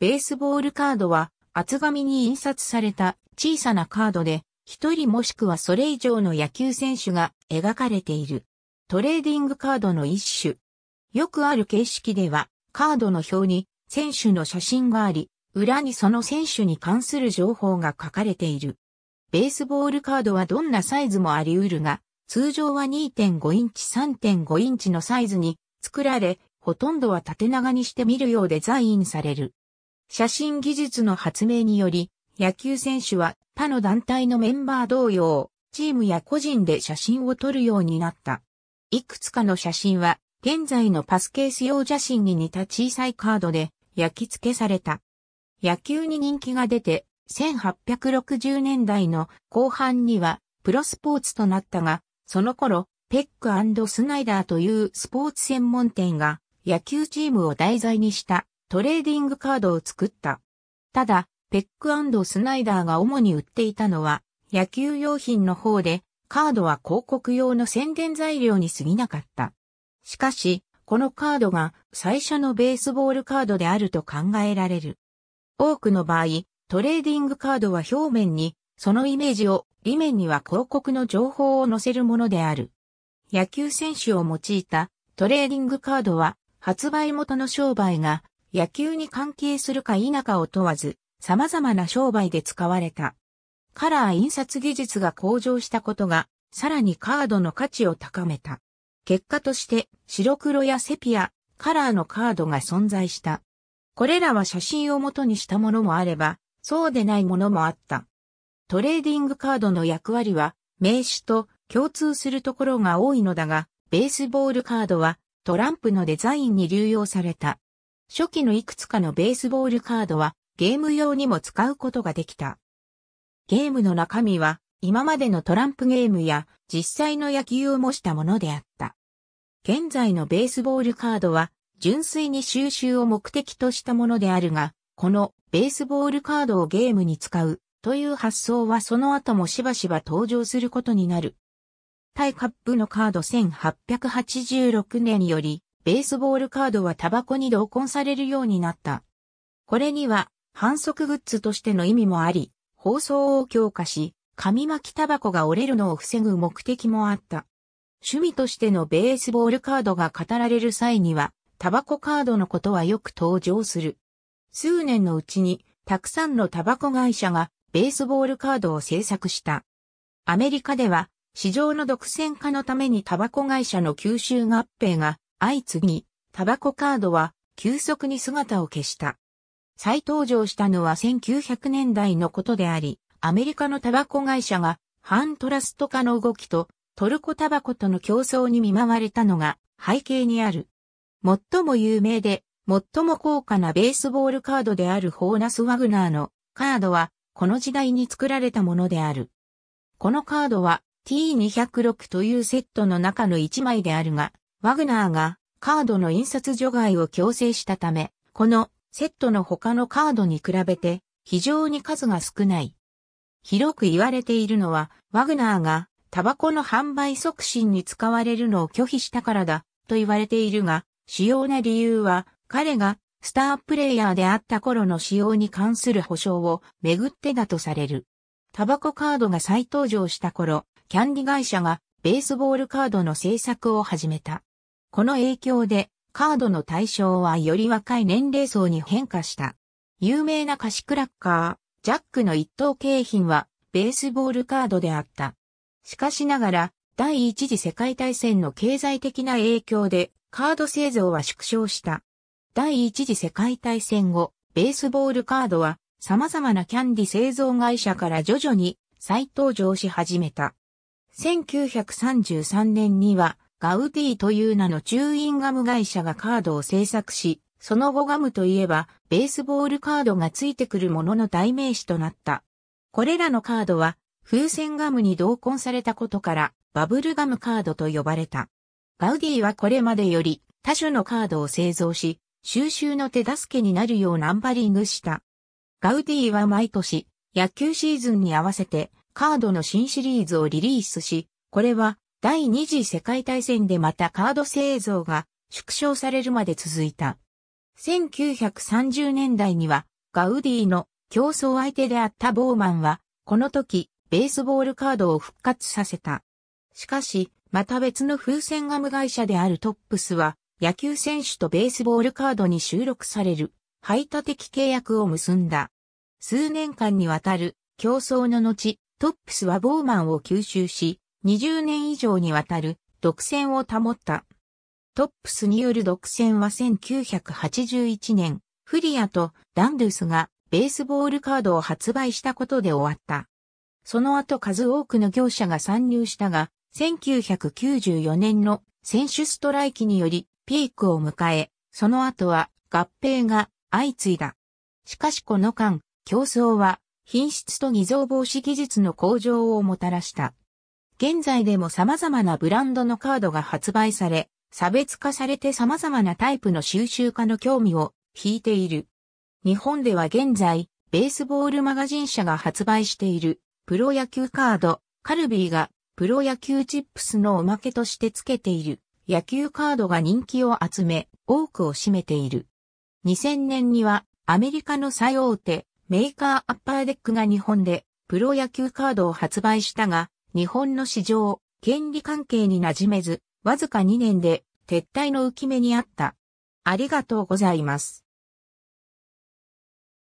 ベースボールカードは厚紙に印刷された小さなカードで一人もしくはそれ以上の野球選手が描かれている。トレーディングカードの一種。よくある形式ではカードの表に選手の写真があり、裏にその選手に関する情報が書かれている。ベースボールカードはどんなサイズもあり得るが、通常は2.5インチ3.5インチのサイズに作られ、ほとんどは縦長にして見るようでザインされる。写真技術の発明により、野球選手は他の団体のメンバー同様、チームや個人で写真を撮るようになった。いくつかの写真は、現在のパスケース用写真に似た小さいカードで焼き付けされた。野球に人気が出て、1860年代の後半にはプロスポーツとなったが、その頃、ペックスナイダーというスポーツ専門店が野球チームを題材にしたトレーディングカードを作った。ただ、ペックスナイダーが主に売っていたのは、野球用品の方で、カードは広告用の宣伝材料に過ぎなかった。しかし、このカードが最初のベースボールカードであると考えられる。多くの場合、トレーディングカードは表面に、そのイメージを、裏面には広告の情報を載せるものである。野球選手を用いたトレーディングカードは、発売元の商売が野球に関係するか否かを問わず、様々な商売で使われた。カラー印刷技術が向上したことが、さらにカードの価値を高めた。結果として白黒やセピア、カラーのカードが存在した。これらは写真を元にしたものもあれば、そうでないものもあった。トレーディングカードの役割は名刺と共通するところが多いのだが、ベースボールカードはトランプのデザインに流用された。初期のいくつかのベースボールカードはゲーム用にも使うことができた。ゲームの中身は今までのトランプゲームや実際の野球を模したものであった。現在のベースボールカードは純粋に収集を目的としたものであるが、このベースボールカードをゲームに使うという発想はその後もしばしば登場することになる。タイカップのカード1886年よりベースボールカードはタバコに同梱されるようになった。これには、反則グッズとしての意味もあり、包装を強化し、紙巻きタバコが折れるのを防ぐ目的もあった。趣味としてのベースボールカードが語られる際には、タバコカードのことはよく登場する。数年のうちに、たくさんのタバコ会社がベースボールカードを制作した。アメリカでは、市場の独占化のためにタバコ会社の吸収合併が相次ぎ、タバコカードは急速に姿を消した。再登場したのは1900年代のことであり、アメリカのタバコ会社が反トラスト化の動きとトルコタバコとの競争に見舞われたのが背景にある。最も有名で最も高価なベースボールカードであるホーナス・ワグナーのカードはこの時代に作られたものである。このカードは T206 というセットの中の1枚であるが、ワグナーがカードの印刷除外を強制したため、このセットの他のカードに比べて非常に数が少ない。広く言われているのは、ワグナーがタバコの販売促進に使われるのを拒否したからだと言われているが、主要な理由は彼がスタープレイヤーであった頃の使用に関する保証をめぐってだとされる。タバコカードが再登場した頃、キャンディ会社がベースボールカードの制作を始めた。この影響で、カードの対象はより若い年齢層に変化した。有名な菓子クラッカー、ジャックの一等景品は、ベースボールカードであった。しかしながら、第一次世界大戦の経済的な影響で、カード製造は縮小した。第一次世界大戦後、ベースボールカードは、様々なキャンディ製造会社から徐々に再登場し始めた。1933年には、ガウディという名のチューインガム会社がカードを制作し、その後ガムといえば、ベースボールカードがついてくるものの代名詞となった。これらのカードは、風船ガムに同梱されたことから、バブルガムカードと呼ばれた。ガウディはこれまでより、他種のカードを製造し、収集の手助けになるようナンバリングした。ガウディは毎年、野球シーズンに合わせて、カードの新シリーズをリリースし、これは、第二次世界大戦でまたカード製造が縮小されるまで続いた。1930年代にはガウディの競争相手であったボーマンは、この時、ベースボールカードを復活させた。しかし、また別の風船ガム会社であるトップスは、野球選手とベースボールカードに収録される、排他的契約を結んだ。数年間にわたる競争の後、トップスはボーマンを吸収し、20年以上にわたる独占を保った。トップスによる独占は1981年、フリアとダンドゥスがベースボールカードを発売したことで終わった。その後数多くの業者が参入したが、1994年の選手ストライキによりピークを迎え、その後は合併が相次いだ。しかしこの間、競争は品質と偽造防止技術の向上をもたらした。現在でも様々なブランドのカードが発売され、差別化されて様々なタイプの収集家の興味を引いている。日本では現在、ベースボールマガジン社が発売しているプロ野球カード、カルビーがプロ野球チップスのおまけとして付けている野球カードが人気を集め、多くを占めている。2000年にはアメリカの最大手メーカーアッパーデックが日本でプロ野球カードを発売したが、日本の市場、権利関係に馴染めず、わずか2年で撤退の浮き目にあった。ありがとうございます。